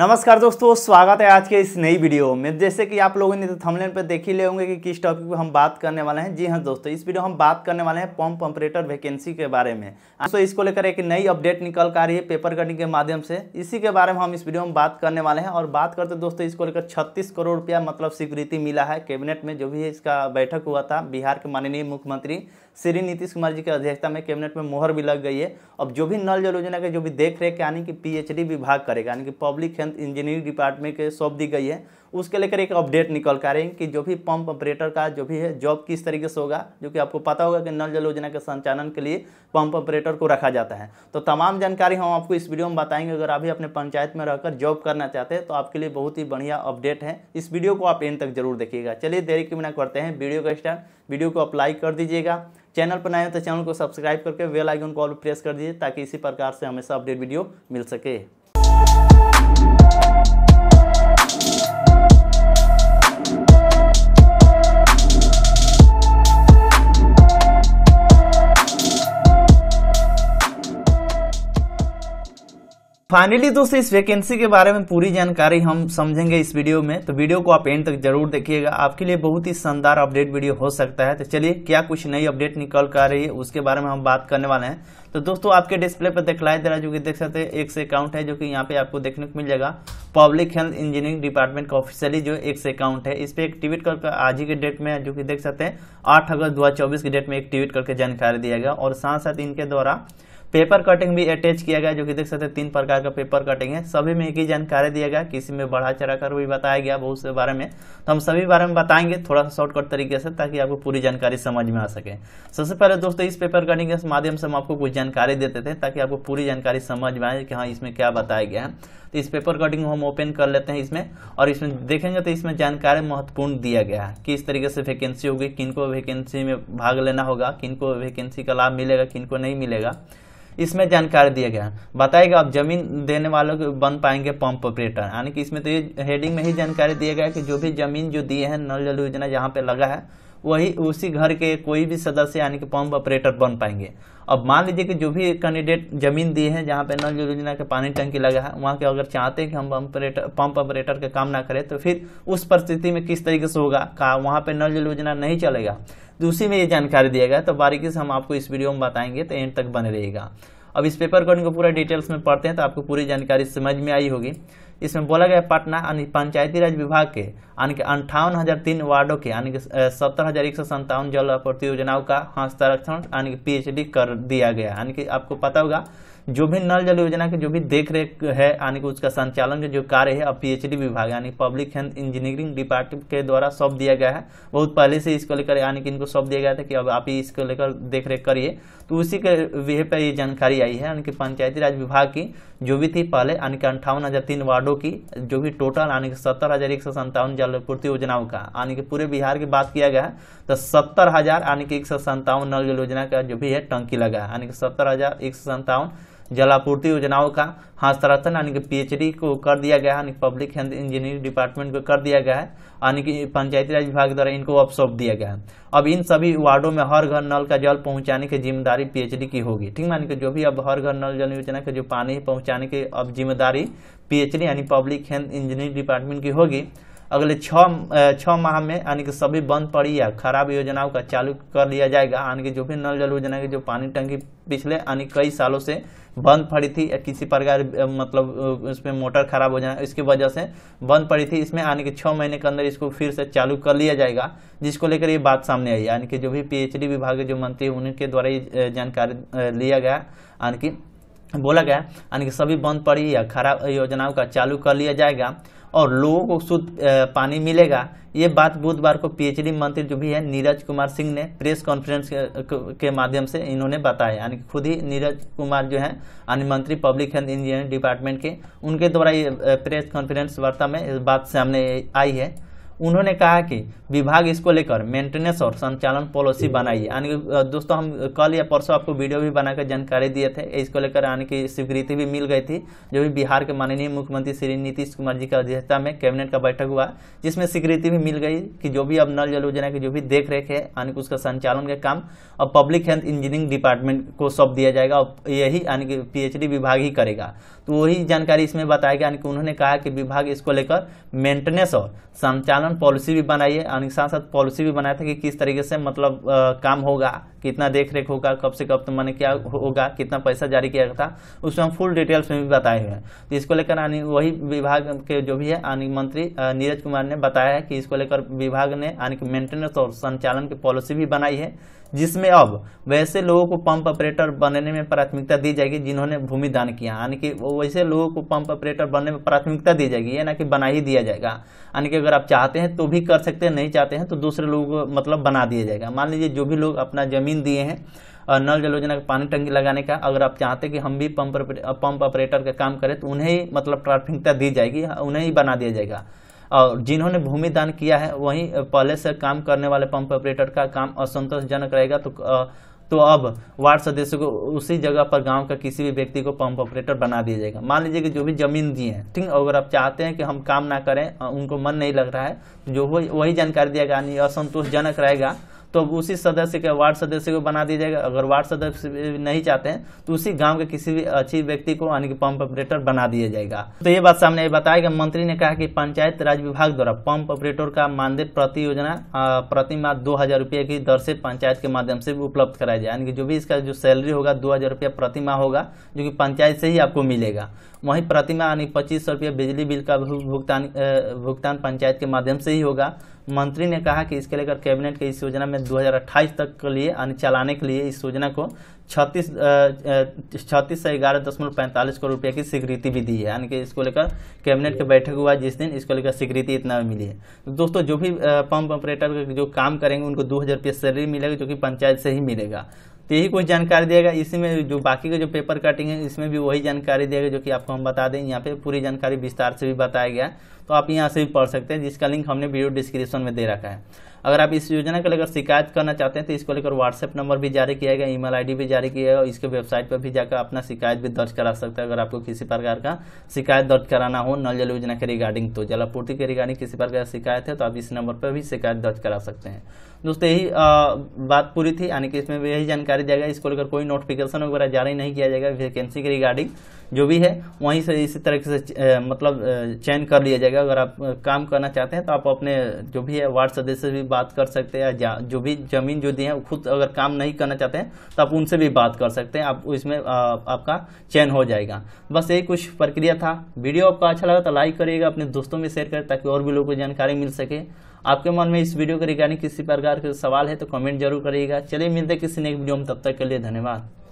नमस्कार दोस्तों स्वागत है आज के इस नई वीडियो में जैसे कि आप लोगों ने तो थंबनेल पर देख ही ले होंगे कि किस टॉपिक पर हम बात करने वाले हैं जी हाँ दोस्तों इस वीडियो हम बात करने वाले हैं पम्प ऑपरेटर वैकेंसी के बारे में दोस्तों इसको लेकर एक नई अपडेट निकल कर रही है पेपर कटिंग के माध्यम से इसी के बारे में हम इस वीडियो में बात करने वाले हैं और बात करते दोस्तों इसको लेकर छत्तीस करोड़ रुपया मतलब स्वीकृति मिला है कैबिनेट में जो भी इसका बैठक हुआ था बिहार के माननीय मुख्यमंत्री श्री नीतीश कुमार जी की अध्यक्षता में कैबिनेट में मोहर भी लग गई है अब जो भी नल जल योजना के जो भी देख रेख यानी कि पीएचडी विभाग करेगा यानी कि पब्लिक हेल्थ इंजीनियरिंग डिपार्टमेंट के सौंप दी गई है उसके लेकर एक अपडेट निकल कर रहे हैं कि जो भी पंप ऑपरेटर का जो भी है जॉब किस तरीके से होगा जो कि आपको पता होगा कि नल जल योजना के संचालन के लिए पंप ऑपरेटर को रखा जाता है तो तमाम जानकारी हम आपको इस वीडियो में बताएंगे अगर आप अपने पंचायत में रहकर जॉब करना चाहते हैं तो आपके लिए बहुत ही बढ़िया अपडेट है इस वीडियो को आप एंड तक जरूर देखिएगा चलिए देरी के बिना करते हैं वीडियो का स्टार्ट वीडियो को अप्लाई कर दीजिएगा चैनल पर नए हो तो चैनल को सब्सक्राइब करके वेल आइकन को प्रेस कर दीजिए ताकि इसी प्रकार से हमेशा अपडेट वीडियो मिल सके फाइनली दोस्तों इस वैकेंसी के बारे में पूरी जानकारी हम समझेंगे इस वीडियो में तो वीडियो को आप एंड तक जरूर देखिएगा आपके लिए बहुत ही शानदार अपडेट वीडियो हो सकता है तो चलिए क्या कुछ नई अपडेट निकल कर आ रही है उसके बारे में हम बात करने वाले हैं तो दोस्तों आपके डिस्प्ले पर दिखलाई दे रहा जो कि देख सकते हैं एक से अकाउंट है जो कि यहाँ पे आपको देखने को मिल जाएगा पब्लिक हेल्थ इंजीनियरिंग डिपार्टमेंट का ऑफिशियली जो एक से अकाउंट है इस पर एक्टिवेट करके आज ही के डेट में जो कि देख सकते हैं आठ अगस्त दो की डेट में एक्टिवेट करके जानकारी दिया गया और साथ साथ इनके द्वारा पेपर कटिंग भी अटैच किया गया जो कि देख सकते हैं तीन प्रकार का पेपर कटिंग है सभी में एक ही जानकारी दिया गया किसी में बढ़ा चढ़ा कर भी बताया गया बहुत से बारे में तो हम सभी बारे में बताएंगे थोड़ा सा शॉर्टकट तरीके से ताकि आपको पूरी जानकारी समझ में आ सके सबसे पहले दोस्तों इस पेपर कटिंग के माध्यम से हम आपको कुछ जानकारी देते थे ताकि आपको पूरी जानकारी समझ में आए कि हाँ इसमें क्या बताया गया है तो इस पेपर कटिंग को हम ओपन कर लेते हैं इसमें और इसमें देखेंगे तो इसमें जानकारी महत्वपूर्ण दिया गया है किस तरीके से वैकेंसी होगी किनको वैकेंसी में भाग लेना होगा किनको वैकेंसी का लाभ मिलेगा किनको नहीं मिलेगा इसमें जानकारी दिया गया बताएगा आप जमीन देने वालों के बन पाएंगे पंप ऑपरेटर यानी कि इसमें तो ये हेडिंग में ही जानकारी दिया गया कि जो भी जमीन जो दिए हैं नल जल योजना जहाँ पे लगा है वही उसी घर के कोई भी सदस्य यानी कि पंप ऑपरेटर बन पाएंगे अब मान लीजिए कि जो भी कैंडिडेट जमीन दिए हैं जहाँ पे नल जल योजना के पानी टंकी लगा है वहाँ के अगर चाहते हैं कि हम ऑपरेटर पंप ऑपरेटर का काम ना करें तो फिर उस परिस्थिति में किस तरीके से होगा कहा वहाँ पे नल जल योजना नहीं चलेगा तो उसी में ये जानकारी दिया गया तो बारीकी से हम आपको इस वीडियो में बताएंगे तो एंड तक बने रहेगा अब इस पेपर कोडिंग को पूरा डिटेल्स में पढ़ते हैं तो आपको पूरी जानकारी समझ में आई होगी इसमें बोला गया पटना यानी पंचायती राज विभाग के यानी कि अंठावन हजार तीन वार्डो के यानी कि सत्तर हजार एक सौ संतावन जल आपूर्ति योजनाओं का हस्तारक्षण यानी कि पीएचडी कर दिया गया यानी कि आपको पता होगा जो भी नल जल योजना के जो भी देख रेख है यानी कि उसका संचालन के जो कार्य है अब पीएचडी विभाग यानी पब्लिक हेल्थ इंजीनियरिंग डिपार्टमेंट के द्वारा सौंप दिया गया है बहुत पहले से इसको लेकर यानी कि इनको सौंप दिया गया था कि अब आप ही इसको लेकर देख रेख करिए तो उसी के विषय पर ये जानकारी आई है यानी कि पंचायती राज विभाग की जो भी थी पहले यानी कि अंठावन हज़ार तीन वार्डों की जो भी टोटल यानी कि सत्तर हज़ार एक सौ जल पूर्ति योजनाओं का यानी कि पूरे बिहार की बात किया गया है तो सत्तर हज़ार यानी कि एक सौ सन्तावन नल जल योजना का जो भी है टंकी लगा है यानी कि सत्तर हज़ार एक सौ सन्तावन जलापूर्ति योजनाओं का हस्तारतन यानी कि पीएचडी को कर दिया गया है यानी पब्लिक हेल्थ इंजीनियरिंग डिपार्टमेंट को कर दिया गया है यानी कि पंचायती राज विभाग द्वारा इनको अब सौंप दिया गया है अब इन सभी वार्डों में हर घर नल का जल पहुंचाने की जिम्मेदारी पीएचडी की होगी ठीक मानी कि जो भी अब हर घर नल जल योजना का जो पानी पहुंचाने की अब जिम्मेदारी पीएचडी यानी पब्लिक हेल्थ इंजीनियरिंग डिपार्टमेंट की होगी अगले छ छः माह में यानी कि सभी बंद पड़ी या खराब योजनाओं का चालू कर लिया जाएगा यानी कि जो भी नल जल योजना की जो पानी टंकी पिछले यानी कई सालों से बंद पड़ी थी या किसी प्रकार मतलब उसमें मोटर खराब हो जाए इसकी वजह से बंद पड़ी थी इसमें यानी कि छः महीने के अंदर इसको फिर से चालू कर लिया जाएगा जिसको लेकर ये बात सामने आई यानी कि जो भी पी विभाग के जो मंत्री उनके द्वारा ये जानकारी लिया गया यानी कि बोला गया यानी कि सभी बंद पड़ी या खराब योजनाओं का चालू कर लिया जाएगा और लोगों को शुद्ध पानी मिलेगा ये बात बुधवार को पीएचडी मंत्री जो भी है नीरज कुमार सिंह ने प्रेस कॉन्फ्रेंस के माध्यम से इन्होंने बताया यानी कि खुद ही नीरज कुमार जो है यानी मंत्री पब्लिक हेल्थ इंजीनियरिंग डिपार्टमेंट के उनके द्वारा ये प्रेस कॉन्फ्रेंस वार्ता में इस बात सामने आई है उन्होंने कहा कि विभाग इसको लेकर मेंटेनेंस और संचालन पॉलिसी बनाई यानी दोस्तों हम कल या परसों आपको वीडियो भी बनाकर जानकारी दिए थे इसको लेकर यानी कि स्वीकृति भी मिल गई थी जो भी बिहार के माननीय मुख्यमंत्री श्री नीतीश कुमार जी की अध्यक्षता में कैबिनेट का बैठक हुआ जिसमें स्वीकृति भी मिल गई कि जो भी अब नल जल योजना की जो भी देख रेख है यानी कि उसका संचालन का काम अब पब्लिक हेल्थ इंजीनियरिंग डिपार्टमेंट को सौंप दिया जाएगा और यही यानी कि पी विभाग ही करेगा तो वही जानकारी इसमें बताया गया यानी कि उन्होंने कहा कि विभाग इसको लेकर मेंटेनेंस और संचालन इन्होंने पॉलिसी भी बनाई है और साथ साथ पॉलिसी भी बनाया था कि किस तरीके से मतलब आ, काम होगा कितना देख रेख होगा कब से कब तो मैंने क्या होगा कितना पैसा जारी किया था उसमें हम फुल डिटेल्स में भी बताए हुए हैं तो इसको लेकर आने वही विभाग के जो भी है आने मंत्री नीरज कुमार ने बताया है कि इसको लेकर विभाग ने यानी कि मेंटेनेंस और संचालन की पॉलिसी भी बनाई है जिसमें अब वैसे लोगों को पंप ऑपरेटर बनने में प्राथमिकता दी जाएगी जिन्होंने भूमि दान किया यानी कि वैसे लोगों को पंप ऑपरेटर बनने में प्राथमिकता दी जाएगी ये ना कि बना ही दिया जाएगा यानी कि अगर आप चाहते हैं तो भी कर सकते हैं नहीं चाहते हैं तो दूसरे लोगों को मतलब बना दिया जाएगा मान लीजिए जो भी लोग अपना जमीन दिए हैं और नल जल योजना का पानी टंकी लगाने का अगर आप चाहते हैं कि हम भी पंप पंप ऑपरेटर का काम करें तो उन्हें ही मतलब प्राथमिकता दी जाएगी उन्हें ही बना दिया जाएगा और जिन्होंने भूमि दान किया है वहीं पहले से काम करने वाले पंप ऑपरेटर का काम असंतोषजनक रहेगा तो तो अब वार्ड सदस्य को उसी जगह पर गांव का किसी भी व्यक्ति को पंप ऑपरेटर बना दिया जाएगा मान लीजिए कि जो भी जमीन दिए हैं ठीक अगर आप चाहते हैं कि हम काम ना करें उनको मन नहीं लग रहा है तो जो वही जानकारी दिया गया असंतोषजनक रहेगा तो उसी सदस्य के वार्ड सदस्य को बना दिया जाएगा अगर वार्ड सदस्य नहीं चाहते हैं तो उसी गांव के किसी भी अच्छी व्यक्ति को यानी कि पंप ऑपरेटर बना दिया जाएगा तो ये बात सामने बताया कि मंत्री ने कहा कि पंचायत राज विभाग द्वारा पंप ऑपरेटर का मानदेय प्रति योजना प्रति माह दो हजार रुपये की दर से पंचायत के माध्यम से उपलब्ध कराया जाए यानी कि जो भी इसका जो सैलरी होगा दो हजार रुपया प्रति माह होगा जो कि पंचायत से ही आपको मिलेगा वहीं प्रतिमा यानी पच्चीस सौ रुपया बिजली बिल का भुगतान भुगतान पंचायत के माध्यम से ही होगा मंत्री ने कहा कि इसके लेकर कैबिनेट के इस योजना में 2028 तक के लिए यानी चलाने के लिए इस योजना को छत्तीस छत्तीस से ग्यारह दशमलव पैंतालीस करोड़ रुपये की स्वीकृति भी दी है यानी कि इसको लेकर कैबिनेट की के बैठक हुआ जिस दिन इसको लेकर स्वीकृति इतना मिली है तो दोस्तों जो भी पंप ऑपरेटर जो काम करेंगे उनको दो हज़ार रुपये सैलरी मिलेगी जो कि पंचायत से ही मिलेगा तो यही कुछ जानकारी देगा इसी में जो बाकी का जो पेपर कटिंग है इसमें भी वही जानकारी देगा जो कि आपको हम बता दें यहाँ पे पूरी जानकारी विस्तार से भी बताया गया तो आप यहाँ से भी पढ़ सकते हैं जिसका लिंक हमने वीडियो डिस्क्रिप्शन में दे रखा है अगर आप इस योजना को लेकर शिकायत करना चाहते हैं तो इसको लेकर व्हाट्सएप नंबर भी जारी किया गया ईमेल आईडी भी जारी किया गया और इसके वेबसाइट पर भी जाकर अपना शिकायत भी दर्ज करा सकते हैं अगर आपको किसी प्रकार का शिकायत दर्ज कराना हो नल जल योजना के रिगार्डिंग तो जल आपूर्ति के रिगार्डिंग किसी प्रकार की शिकायत है तो आप इस नंबर पर भी शिकायत दर्ज करा सकते हैं दोस्तों यही बात पूरी थी यानी कि इसमें यही जानकारी दिया गया इसको लेकर कोई नोटिफिकेशन वगैरह जारी नहीं किया जाएगा वैकेंसी के रिगार्डिंग जो भी है वहीं से इसी तरीके से मतलब चयन कर लिया जाएगा अगर आप काम करना चाहते हैं तो आप अपने जो भी है वार्ड सदस्य से भी बात कर सकते हैं या जो भी जमीन जो दी है खुद अगर काम नहीं करना चाहते हैं तो आप उनसे भी बात कर सकते हैं आप इसमें आपका चयन हो जाएगा बस यही कुछ प्रक्रिया था वीडियो आपका अच्छा लगा तो लाइक करिएगा अपने दोस्तों में शेयर करें ताकि और भी लोगों को जानकारी मिल सके आपके मन में इस वीडियो के रिगार्डिंग किसी प्रकार के सवाल है तो कमेंट जरूर करिएगा चलिए मिलते किसी नेक्स्ट वीडियो में तब तक के लिए धन्यवाद